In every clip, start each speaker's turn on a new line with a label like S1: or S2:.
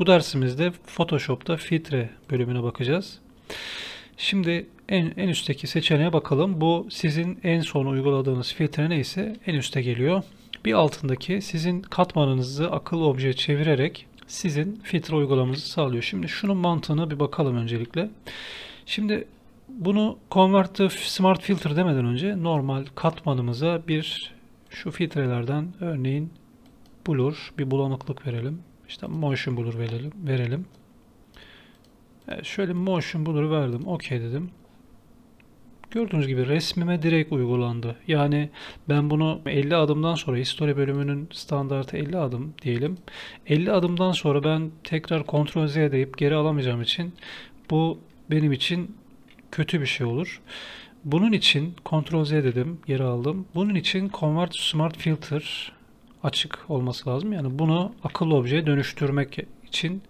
S1: Bu dersimizde Photoshop'ta filtre bölümüne bakacağız. Şimdi en, en üstteki seçeneğe bakalım. Bu sizin en son uyguladığınız filtre neyse en üste geliyor. Bir altındaki sizin katmanınızı akıllı objeye çevirerek sizin filtre uygulamanızı sağlıyor. Şimdi şunun mantığına bir bakalım öncelikle. Şimdi bunu Convert to Smart Filter demeden önce normal katmanımıza bir şu filtrelerden örneğin blur bir bulanıklık verelim. İşte motion bulur verelim. verelim. Evet, şöyle motion bulur verdim. OK dedim. Gördüğünüz gibi resmime direkt uygulandı. Yani ben bunu 50 adımdan sonra history bölümünün standartı 50 adım diyelim. 50 adımdan sonra ben tekrar Ctrl Z deyip geri alamayacağım için bu benim için kötü bir şey olur. Bunun için Ctrl Z dedim, geri aldım. Bunun için Convert Smart Filter açık olması lazım. Yani bunu akıllı objeye dönüştürmek için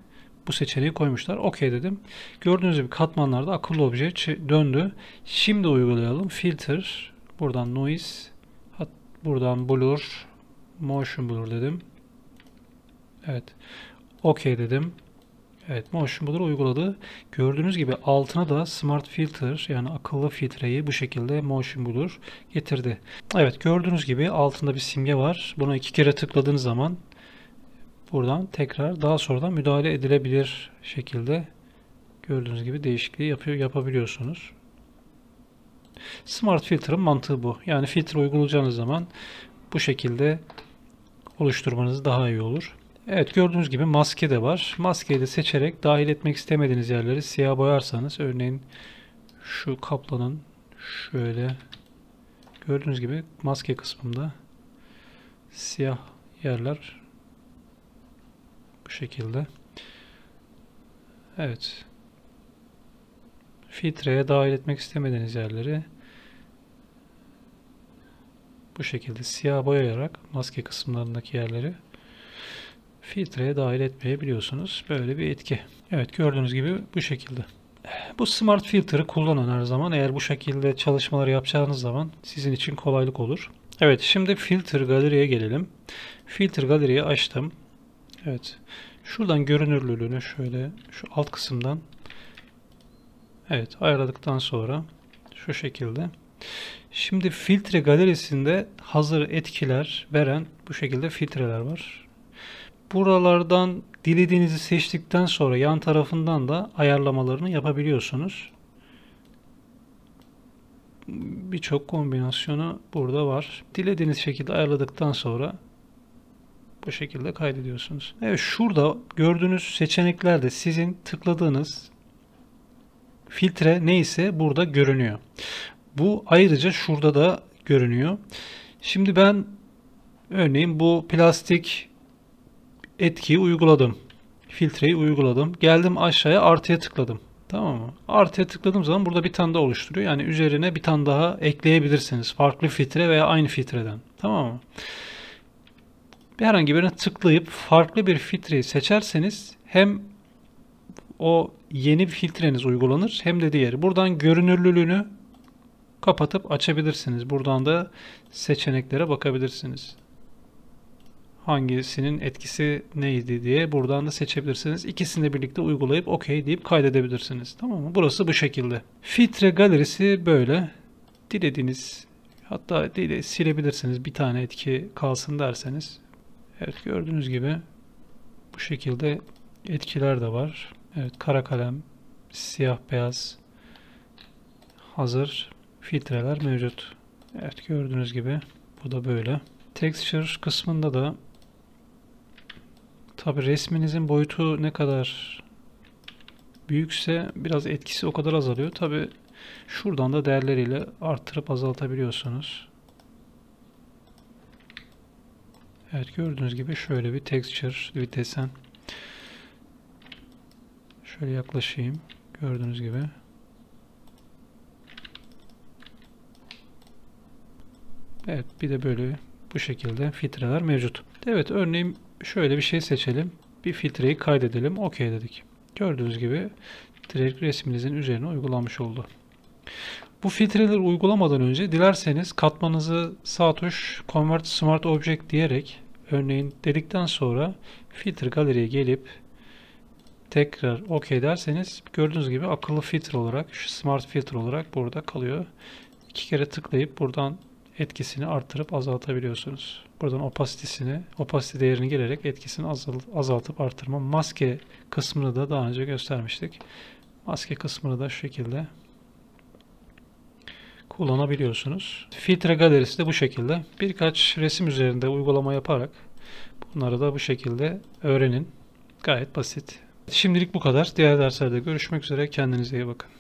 S1: bu seçeneği koymuşlar. Okey dedim. Gördüğünüz gibi katmanlarda akıllı obje döndü. Şimdi uygulayalım. Filter. Buradan noise. Buradan blur. Motion blur dedim. Evet. Okey dedim. Evet Motion Blur uyguladı. Gördüğünüz gibi altına da Smart Filter yani akıllı filtreyi bu şekilde Motion Blur getirdi. Evet gördüğünüz gibi altında bir simge var. Buna iki kere tıkladığınız zaman buradan tekrar daha sonradan müdahale edilebilir şekilde gördüğünüz gibi değişikliği yapıyor, yapabiliyorsunuz. Smart Filter'ın mantığı bu. Yani filtre uygulayacağınız zaman bu şekilde oluşturmanız daha iyi olur. Evet gördüğünüz gibi maske de var. Maskeyi de seçerek dahil etmek istemediğiniz yerleri siyah boyarsanız örneğin şu kaplanın şöyle gördüğünüz gibi maske kısmında siyah yerler bu şekilde. Evet. Filtreye dahil etmek istemediğiniz yerleri bu şekilde siyah boyayarak maske kısımlarındaki yerleri filtreye dahil etmeyebiliyorsunuz. Böyle bir etki. Evet gördüğünüz gibi bu şekilde. Bu smart filter'ı kullanın her zaman. Eğer bu şekilde çalışmaları yapacağınız zaman sizin için kolaylık olur. Evet şimdi filter galeriye gelelim. Filter galeriyi açtım. Evet. Şuradan görünürlülüğünü şöyle şu alt kısımdan evet ayarladıktan sonra şu şekilde. Şimdi filtre galerisinde hazır etkiler veren bu şekilde filtreler var. Buralardan dilediğinizi seçtikten sonra yan tarafından da ayarlamalarını yapabiliyorsunuz. Birçok kombinasyonu burada var. Dilediğiniz şekilde ayarladıktan sonra bu şekilde kaydediyorsunuz. Evet şurada gördüğünüz seçeneklerde sizin tıkladığınız filtre neyse burada görünüyor. Bu ayrıca şurada da görünüyor. Şimdi ben örneğin bu plastik etkiyi uyguladım. Filtreyi uyguladım. Geldim aşağıya artıya tıkladım. Tamam mı? Artıya tıkladığım zaman burada bir tane daha oluşturuyor. Yani üzerine bir tane daha ekleyebilirsiniz. Farklı filtre veya aynı filtreden. Tamam mı? Bir herhangi birine tıklayıp farklı bir filtreyi seçerseniz hem o yeni bir filtreniz uygulanır hem de diğeri. Buradan görünürlülüğünü kapatıp açabilirsiniz. Buradan da seçeneklere bakabilirsiniz hangisinin etkisi neydi diye buradan da seçebilirsiniz. İkisini de birlikte uygulayıp okey deyip kaydedebilirsiniz. Tamam mı? Burası bu şekilde. Filtre galerisi böyle. Dilediğiniz hatta dile, silebilirsiniz bir tane etki kalsın derseniz. Evet gördüğünüz gibi bu şekilde etkiler de var. Evet kara kalem, siyah beyaz hazır filtreler mevcut. Evet gördüğünüz gibi bu da böyle. Texture kısmında da Tabi resminizin boyutu ne kadar büyükse biraz etkisi o kadar azalıyor. Tabi şuradan da değerleriyle arttırıp azaltabiliyorsunuz. Evet gördüğünüz gibi şöyle bir texture, bir desen. Şöyle yaklaşayım. Gördüğünüz gibi. Evet bir de böyle bu şekilde filtreler mevcut. Evet örneğin şöyle bir şey seçelim. Bir filtreyi kaydedelim. OK dedik. Gördüğünüz gibi direkt resminizin üzerine uygulanmış oldu. Bu filtreleri uygulamadan önce dilerseniz katmanınızı sağ tuş Convert Smart Object diyerek örneğin dedikten sonra filtre galeriye gelip tekrar OK derseniz gördüğünüz gibi akıllı filtre olarak şu smart filtre olarak burada kalıyor. İki kere tıklayıp buradan etkisini artırıp azaltabiliyorsunuz. Buradan opasitesini, opasite değerini gelerek etkisini azaltıp artırma. Maske kısmını da daha önce göstermiştik. Maske kısmını da şu şekilde kullanabiliyorsunuz. Filtre galerisi de bu şekilde. Birkaç resim üzerinde uygulama yaparak bunları da bu şekilde öğrenin. Gayet basit. Şimdilik bu kadar. Diğer derslerde görüşmek üzere. Kendinize iyi bakın.